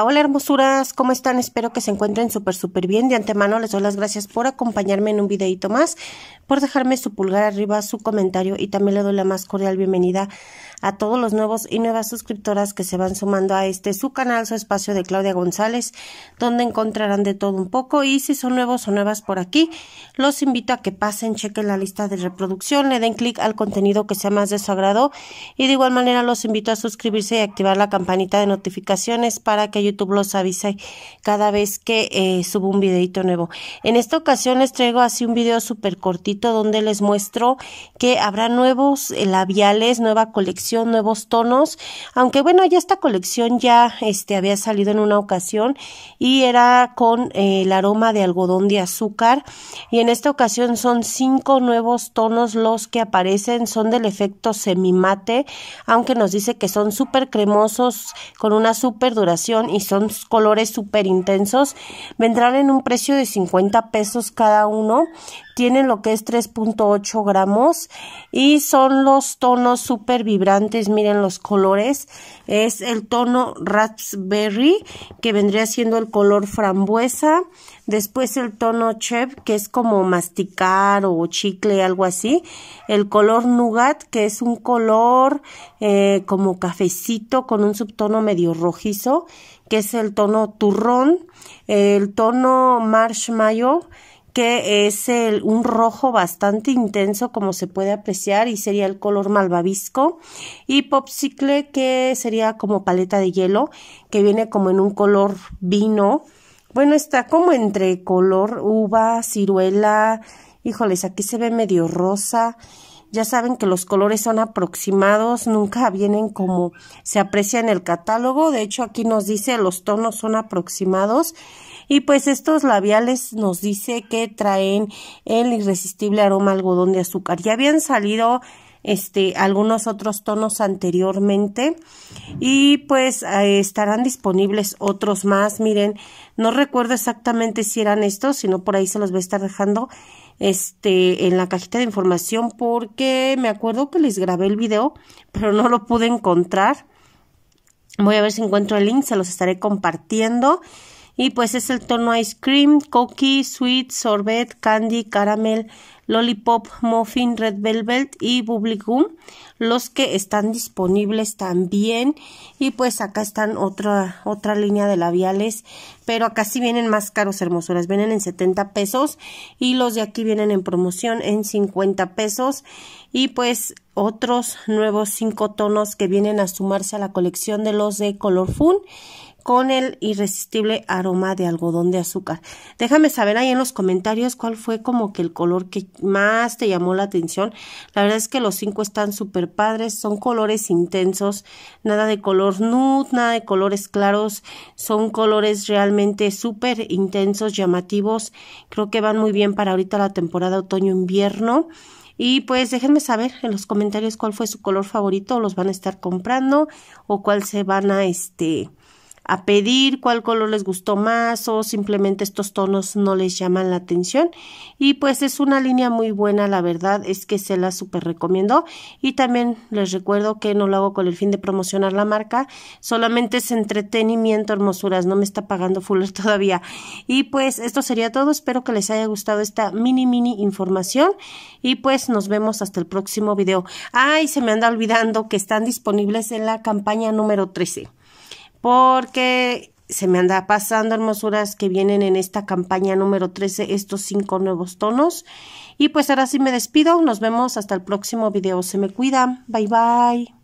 Hola, hermosuras, ¿cómo están? Espero que se encuentren súper, súper bien. De antemano les doy las gracias por acompañarme en un videito más, por dejarme su pulgar arriba, su comentario y también le doy la más cordial bienvenida a todos los nuevos y nuevas suscriptoras que se van sumando a este su canal, su espacio de Claudia González, donde encontrarán de todo un poco y si son nuevos o nuevas por aquí, los invito a que pasen, chequen la lista de reproducción, le den clic al contenido que sea más de su agrado y de igual manera los invito a suscribirse y activar la campanita de notificaciones para que YouTube los avise cada vez que eh, subo un videito nuevo. En esta ocasión les traigo así un video súper cortito donde les muestro que habrá nuevos eh, labiales, nueva colección Nuevos Tonos, aunque bueno, ya esta colección ya este, había salido en una ocasión y era con eh, el aroma de algodón de azúcar y en esta ocasión son cinco nuevos tonos los que aparecen, son del efecto semimate, aunque nos dice que son súper cremosos, con una súper duración y son colores súper intensos, vendrán en un precio de 50 pesos cada uno tienen lo que es 3.8 gramos y son los tonos super vibrantes, miren los colores, es el tono raspberry que vendría siendo el color frambuesa, después el tono chef que es como masticar o chicle, algo así, el color nougat que es un color eh, como cafecito con un subtono medio rojizo, que es el tono turrón, el tono marshmallow, que es un rojo bastante intenso como se puede apreciar y sería el color malvavisco y popsicle que sería como paleta de hielo que viene como en un color vino bueno está como entre color uva ciruela híjoles aquí se ve medio rosa ya saben que los colores son aproximados, nunca vienen como se aprecia en el catálogo. De hecho, aquí nos dice los tonos son aproximados y pues estos labiales nos dice que traen el irresistible aroma algodón de azúcar. Ya habían salido este algunos otros tonos anteriormente y pues eh, estarán disponibles otros más. Miren, no recuerdo exactamente si eran estos, sino por ahí se los voy a estar dejando este en la cajita de información porque me acuerdo que les grabé el video, pero no lo pude encontrar. Voy a ver si encuentro el link, se los estaré compartiendo. Y pues es el tono ice cream, cookie, sweet, sorbet, candy, caramel, lollipop, muffin, red velvet y bubblegum, los que están disponibles también. Y pues acá están otra, línea de labiales, pero acá sí vienen más caros, hermosuras. Vienen en 70 pesos y los de aquí vienen en promoción en 50 pesos. Y pues otros nuevos cinco tonos que vienen a sumarse a la colección de los de Color con el irresistible aroma de algodón de azúcar. Déjame saber ahí en los comentarios cuál fue como que el color que más te llamó la atención. La verdad es que los cinco están súper padres, son colores intensos, nada de color nude, nada de colores claros, son colores realmente súper intensos, llamativos. Creo que van muy bien para ahorita la temporada otoño-invierno. Y pues déjenme saber en los comentarios cuál fue su color favorito, los van a estar comprando o cuál se van a este a pedir cuál color les gustó más o simplemente estos tonos no les llaman la atención y pues es una línea muy buena la verdad es que se la super recomiendo y también les recuerdo que no lo hago con el fin de promocionar la marca solamente es entretenimiento hermosuras no me está pagando Fuller todavía y pues esto sería todo espero que les haya gustado esta mini mini información y pues nos vemos hasta el próximo video ay se me anda olvidando que están disponibles en la campaña número 13 porque se me anda pasando hermosuras que vienen en esta campaña número 13 estos cinco nuevos tonos. Y pues ahora sí me despido, nos vemos hasta el próximo video, se me cuida, bye bye.